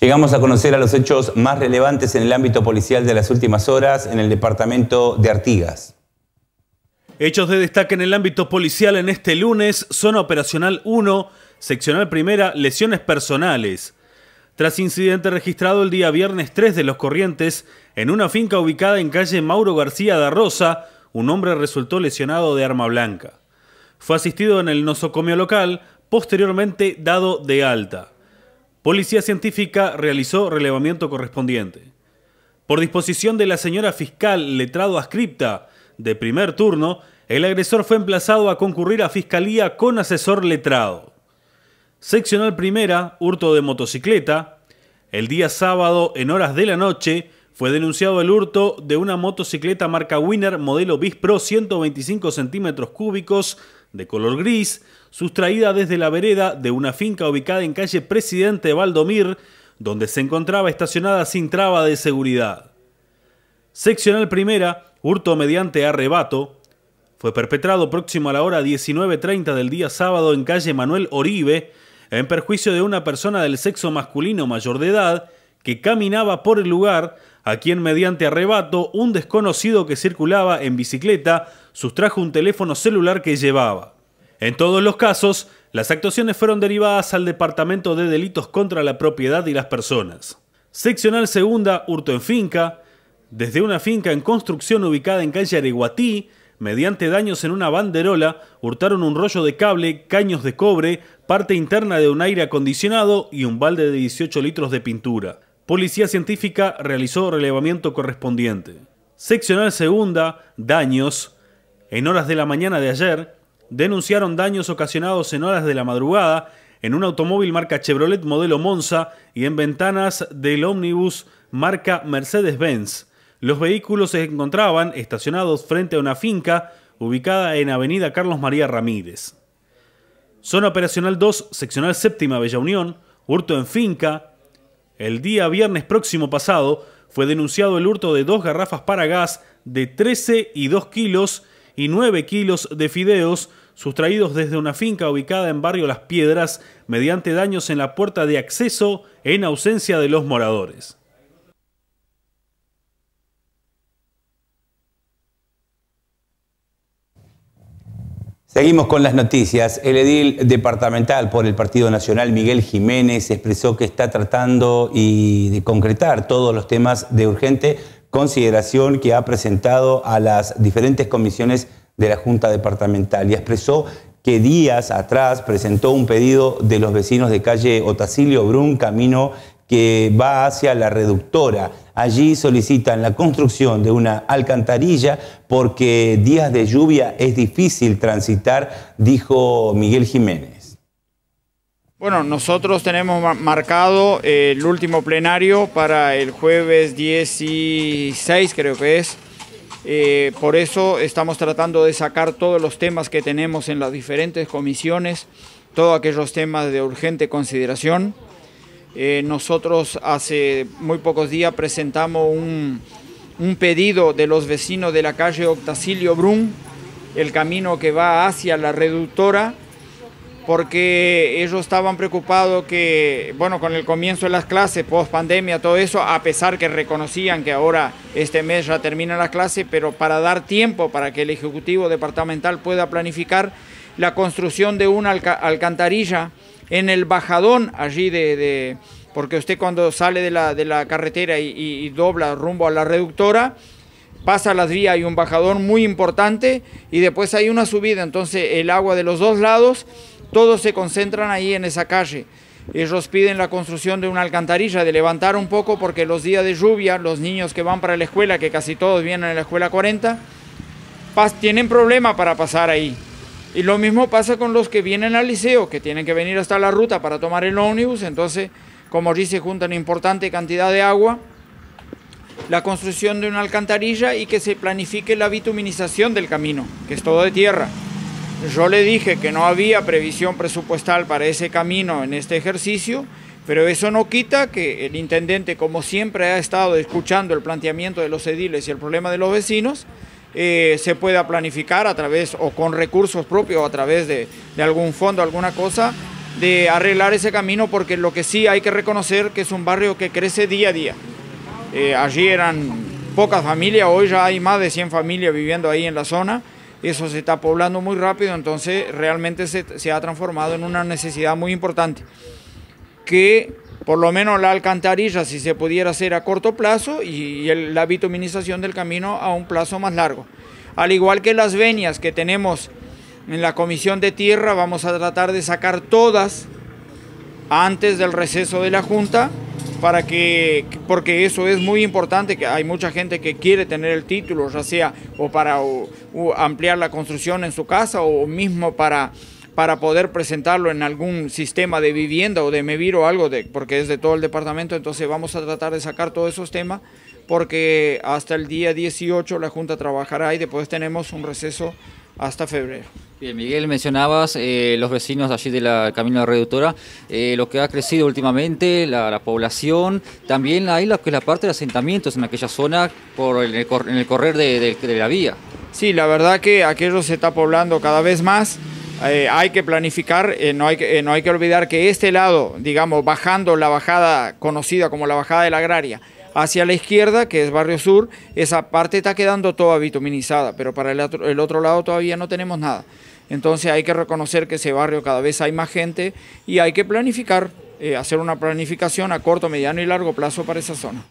Llegamos a conocer a los hechos más relevantes en el ámbito policial de las últimas horas en el departamento de Artigas. Hechos de destaque en el ámbito policial en este lunes, zona operacional 1, seccional primera, lesiones personales. Tras incidente registrado el día viernes 3 de Los Corrientes, en una finca ubicada en calle Mauro García de Rosa, un hombre resultó lesionado de arma blanca. Fue asistido en el nosocomio local, posteriormente dado de alta. Policía Científica realizó relevamiento correspondiente. Por disposición de la señora fiscal letrado ascripta de primer turno, el agresor fue emplazado a concurrir a fiscalía con asesor letrado. Seccional primera, hurto de motocicleta. El día sábado, en horas de la noche, fue denunciado el hurto de una motocicleta marca Winner modelo Bis Pro 125 centímetros cúbicos de color gris, sustraída desde la vereda de una finca ubicada en calle Presidente Valdomir, donde se encontraba estacionada sin traba de seguridad. Seccional primera, hurto mediante arrebato, fue perpetrado próximo a la hora 19.30 del día sábado en calle Manuel Oribe, en perjuicio de una persona del sexo masculino mayor de edad que caminaba por el lugar a quien mediante arrebato un desconocido que circulaba en bicicleta sustrajo un teléfono celular que llevaba. En todos los casos, las actuaciones fueron derivadas al Departamento de Delitos contra la Propiedad y las Personas. Seccional Segunda, hurto en finca, desde una finca en construcción ubicada en calle Areguatí, mediante daños en una banderola, hurtaron un rollo de cable, caños de cobre, parte interna de un aire acondicionado y un balde de 18 litros de pintura. Policía Científica realizó relevamiento correspondiente. Seccional Segunda, daños. En horas de la mañana de ayer, denunciaron daños ocasionados en horas de la madrugada en un automóvil marca Chevrolet modelo Monza y en ventanas del ómnibus marca Mercedes-Benz. Los vehículos se encontraban estacionados frente a una finca ubicada en Avenida Carlos María Ramírez. Zona Operacional 2, Seccional Séptima Bella Unión, hurto en finca, el día viernes próximo pasado fue denunciado el hurto de dos garrafas para gas de 13 y 2 kilos y 9 kilos de fideos sustraídos desde una finca ubicada en Barrio Las Piedras mediante daños en la puerta de acceso en ausencia de los moradores. Seguimos con las noticias. El edil departamental por el Partido Nacional, Miguel Jiménez, expresó que está tratando y de concretar todos los temas de urgente consideración que ha presentado a las diferentes comisiones de la Junta Departamental y expresó que días atrás presentó un pedido de los vecinos de calle Otacilio Brun, camino que va hacia la reductora. Allí solicitan la construcción de una alcantarilla porque días de lluvia es difícil transitar, dijo Miguel Jiménez. Bueno, nosotros tenemos marcado el último plenario para el jueves 16, creo que es. Eh, por eso estamos tratando de sacar todos los temas que tenemos en las diferentes comisiones, todos aquellos temas de urgente consideración. Eh, nosotros hace muy pocos días presentamos un, pedido de los vecinos de la calle Octasilio Brum, el camino que va hacia la reductora, porque ellos estaban preocupados que, bueno, con el comienzo de las clases, post pandemia, todo eso, a pesar que reconocían que ahora este mes ya termina la clase, pero para dar tiempo para que el Ejecutivo Departamental pueda planificar la construcción de una alcantarilla en el bajadón allí de, porque usted cuando sale de la, de la carretera y, dobla rumbo a la reductora, pasa las vías, y un bajadón muy importante y después hay una subida, entonces el agua de los dos lados, todos se concentran ahí en esa calle. Ellos piden la construcción de una alcantarilla, de levantar un poco, porque los días de lluvia, los niños que van para la escuela, que casi todos vienen a la escuela 40, tienen problema para pasar ahí. Y lo mismo pasa con los que vienen al liceo, que tienen que venir hasta la ruta para tomar el ómnibus, entonces como dice, juntan importante cantidad de agua, la construcción de una alcantarilla y que se planifique la bituminización del camino, que es todo de tierra. Yo le dije que no había previsión presupuestal para ese camino en este ejercicio, pero eso no quita que el intendente, como siempre ha estado escuchando el planteamiento de los ediles y el problema de los vecinos, eh, se pueda planificar a través o con recursos propios, a través de, algún fondo, alguna cosa, de arreglar ese camino, porque lo que sí hay que reconocer que es un barrio que crece día a día. Eh, allí eran pocas familias, hoy ya hay más de 100 familias viviendo ahí en la zona. Eso se está poblando muy rápido, entonces realmente se, se ha transformado en una necesidad muy importante. Que por lo menos la alcantarilla si se pudiera hacer a corto plazo y, la bituminización del camino a un plazo más largo. Al igual que las venias que tenemos en la comisión de tierra, vamos a tratar de sacar todas antes del receso de la Junta para que, porque eso es muy importante, que hay mucha gente que quiere tener el título, ya sea o para ampliar la construcción en su casa o mismo para para poder presentarlo en algún sistema de vivienda o de MEVIR o algo, de, porque es de todo el departamento, entonces vamos a tratar de sacar todos esos temas, porque hasta el día 18 la Junta trabajará y después tenemos un receso hasta febrero. Bien, Miguel, mencionabas eh, los vecinos allí de la Camino de Reductora, eh, lo que ha crecido últimamente, la, población, también hay lo que la parte de asentamientos en aquella zona por en el correr de la vía. Sí, la verdad que aquello se está poblando cada vez más. Eh, hay que planificar, eh, no, hay que, eh, no hay que olvidar que este lado, digamos, bajando la bajada conocida como la bajada de la agraria, hacia la izquierda, que es Barrio Sur, esa parte está quedando toda bituminizada, pero para el otro, el otro lado todavía no tenemos nada. Entonces hay que reconocer que ese barrio cada vez hay más gente y hay que planificar, hacer una planificación a corto, mediano y largo plazo para esa zona.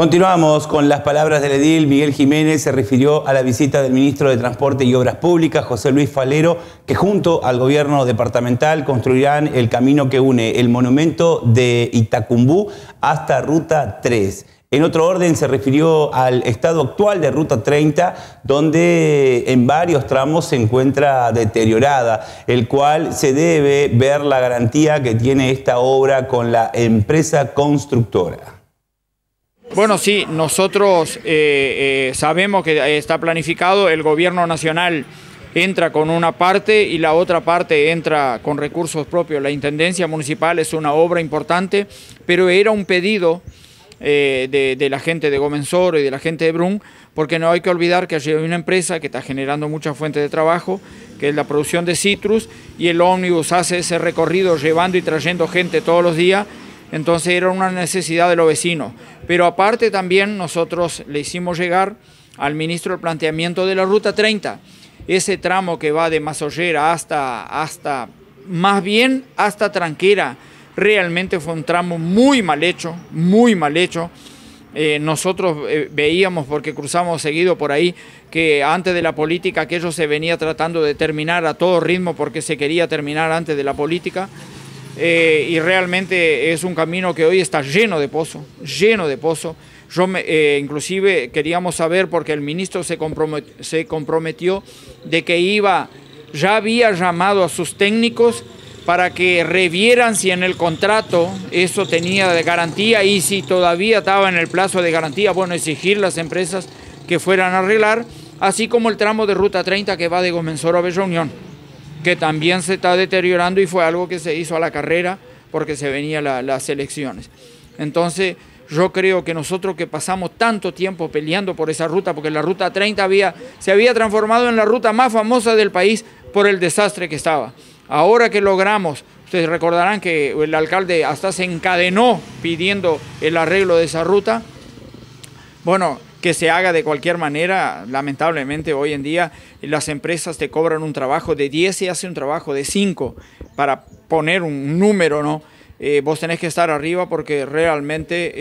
Continuamos con las palabras del edil. Miguel Jiménez se refirió a la visita del ministro de Transporte y Obras Públicas, José Luis Falero, que junto al gobierno departamental construirán el camino que une el monumento de Itacumbú hasta Ruta 3. En otro orden se refirió al estado actual de Ruta 30, donde en varios tramos se encuentra deteriorada, el cual se debe ver la garantía que tiene esta obra con la empresa constructora. Bueno, sí, nosotros eh, eh, sabemos que está planificado, el gobierno nacional entra con una parte y la otra parte entra con recursos propios. La Intendencia Municipal es una obra importante, pero era un pedido eh, de, la gente de Gómez Oro y de la gente de Brun, porque no hay que olvidar que allí hay una empresa que está generando muchas fuentes de trabajo, que es la producción de citrus, y el ómnibus hace ese recorrido llevando y trayendo gente todos los días entonces era una necesidad de los vecinos. Pero aparte también nosotros le hicimos llegar al ministro el planteamiento de la Ruta 30, ese tramo que va de Mazollera hasta, hasta más bien hasta Tranquera. Realmente fue un tramo muy mal hecho, muy mal hecho. Eh, nosotros eh, veíamos, porque cruzamos seguido por ahí, que antes de la política aquello se venía tratando de terminar a todo ritmo porque se quería terminar antes de la política. Eh, y realmente es un camino que hoy está lleno de pozo, lleno de pozo. Yo eh, inclusive queríamos saber porque el ministro se, comprometió, de que iba, ya había llamado a sus técnicos para que revieran si en el contrato eso tenía de garantía y si todavía estaba en el plazo de garantía, bueno, exigir las empresas que fueran a arreglar, así como el tramo de Ruta 30 que va de Gomenzoro a Bella Unión que también se está deteriorando y fue algo que se hizo a la carrera porque se venían las elecciones. Entonces, yo creo que nosotros que pasamos tanto tiempo peleando por esa ruta, porque la ruta 30 había, se había transformado en la ruta más famosa del país por el desastre que estaba. Ahora que logramos, ustedes recordarán que el alcalde hasta se encadenó pidiendo el arreglo de esa ruta. Bueno, que se haga de cualquier manera. Lamentablemente hoy en día las empresas te cobran un trabajo de 10 y hace un trabajo de 5 para poner un número, ¿no? Eh, vos tenés que estar arriba porque realmente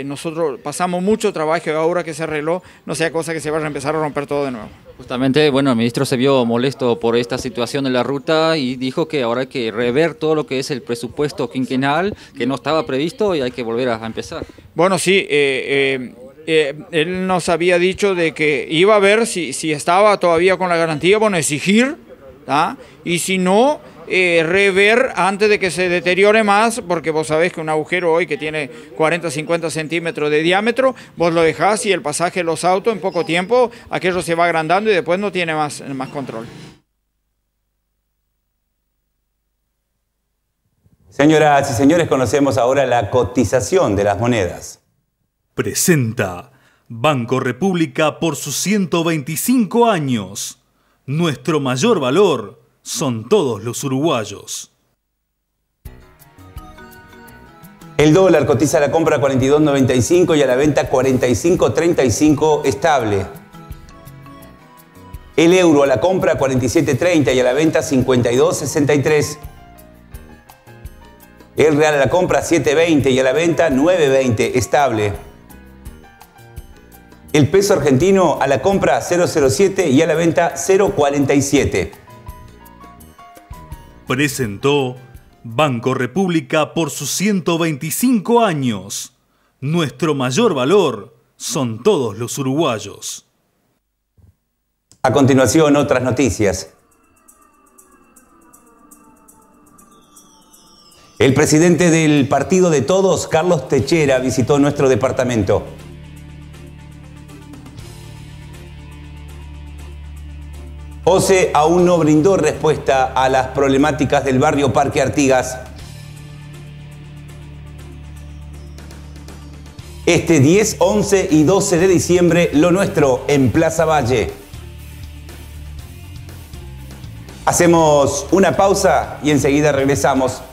eh, nosotros pasamos mucho trabajo ahora que se arregló, no sea cosa que se vaya a empezar a romper todo de nuevo. Justamente, bueno, el ministro se vio molesto por esta situación en la ruta y dijo que ahora hay que rever todo lo que es el presupuesto quinquenal, que no estaba previsto y hay que volver a empezar. Bueno, sí, eh, eh eh, él nos había dicho de que iba a ver si, si estaba todavía con la garantía, bueno, exigir, ¿ah? y si no, eh, rever antes de que se deteriore más, porque vos sabés que un agujero hoy que tiene 40, 50 centímetros de diámetro, vos lo dejás y el pasaje de los autos en poco tiempo, aquello se va agrandando y después no tiene más, más control. Señoras y señores, conocemos ahora la cotización de las monedas presenta Banco República por sus 125 años. Nuestro mayor valor son todos los uruguayos. El dólar cotiza a la compra 42.95 y a la venta 45.35 estable. El euro a la compra 47.30 y a la venta 52.63. El real a la compra 7.20 y a la venta 9.20 estable. El peso argentino a la compra 007 y a la venta 047. Presentó Banco República por sus 125 años. Nuestro mayor valor son todos los uruguayos. A continuación, otras noticias. El presidente del Partido de Todos, Carlos Techera, visitó nuestro departamento. OCE aún no brindó respuesta a las problemáticas del barrio Parque Artigas. Este 10, 11 y 12 de diciembre, lo nuestro en Plaza Valle. Hacemos una pausa y enseguida regresamos.